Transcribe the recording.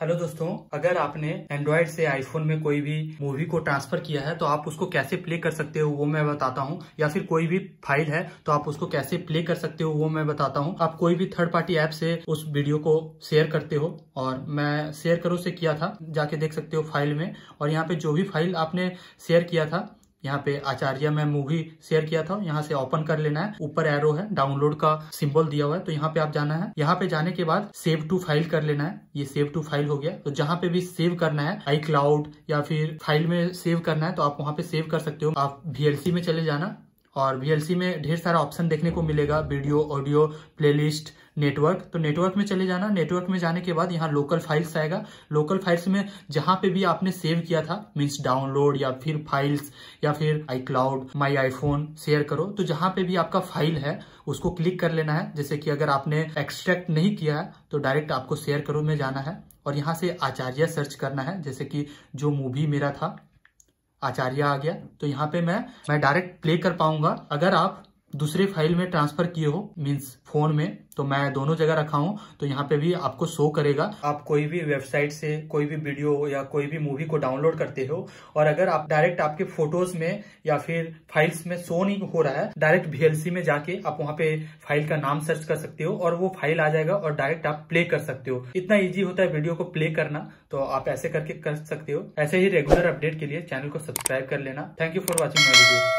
hello दोस्तों अगर आपने एंड्रॉयड से आईफोन में कोई भी मूवी को ट्रांसफर किया है तो आप उसको कैसे प्ले कर सकते हो वो मैं बताता हूँ या फिर कोई भी फाइल है तो आप उसको कैसे प्ले कर सकते हो वो मैं बताता हूँ आप कोई भी थर्ड पार्टी ऐप से उस वीडियो को शेयर करते हो और मैं शेयर करो से किया था जाके देख सकते हो फाइल में और यहाँ पे जो भी फाइल आपने शेयर किया था यहाँ पे आचार्य मैं मूवी शेयर किया था यहाँ से ओपन कर लेना है ऊपर एरो है डाउनलोड का सिंबल दिया हुआ है तो यहाँ पे आप जाना है यहाँ पे जाने के बाद सेव टू फाइल कर लेना है ये सेव टू फाइल हो गया तो जहाँ पे भी सेव करना है आई क्लाउड या फिर फाइल में सेव करना है तो आप वहाँ पे सेव कर सकते हो आप वीएलसी में चले जाना और वीएलसी में ढेर सारा ऑप्शन देखने को मिलेगा वीडियो ऑडियो प्लेलिस्ट नेटवर्क तो नेटवर्क में चले जाना नेटवर्क में जाने के बाद यहाँ लोकल फाइल्स आएगा लोकल फाइल्स में जहां पे भी आपने सेव किया था मीन्स डाउनलोड या फिर फाइल्स या फिर iCloud my iPhone share करो तो जहां पे भी आपका फाइल है उसको क्लिक कर लेना है जैसे कि अगर आपने एक्सट्रैक्ट नहीं किया है तो डायरेक्ट आपको शेयर करो में जाना है और यहाँ से आचार्य सर्च करना है जैसे कि जो मूवी मेरा था आचार्य आ गया तो यहाँ पे मैं मैं डायरेक्ट प्ले कर पाऊंगा अगर आप दूसरे फाइल में ट्रांसफर किए हो मीन्स फोन में तो मैं दोनों जगह रखा हूँ तो यहाँ पे भी आपको शो करेगा आप कोई भी वेबसाइट से कोई भी वीडियो या कोई भी मूवी को डाउनलोड करते हो और अगर आप डायरेक्ट आपके फोटोज में या फिर फाइल्स में शो नहीं हो रहा है डायरेक्ट वीएलसी में जाके आप वहाँ पे फाइल का नाम सर्च कर सकते हो और वो फाइल आ जाएगा और डायरेक्ट आप प्ले कर सकते हो इतना ईजी होता है वीडियो को प्ले करना तो आप ऐसे करके कर सकते हो ऐसे ही रेगुलर अपडेट के लिए चैनल को सब्सक्राइब कर लेना thank you for watching my video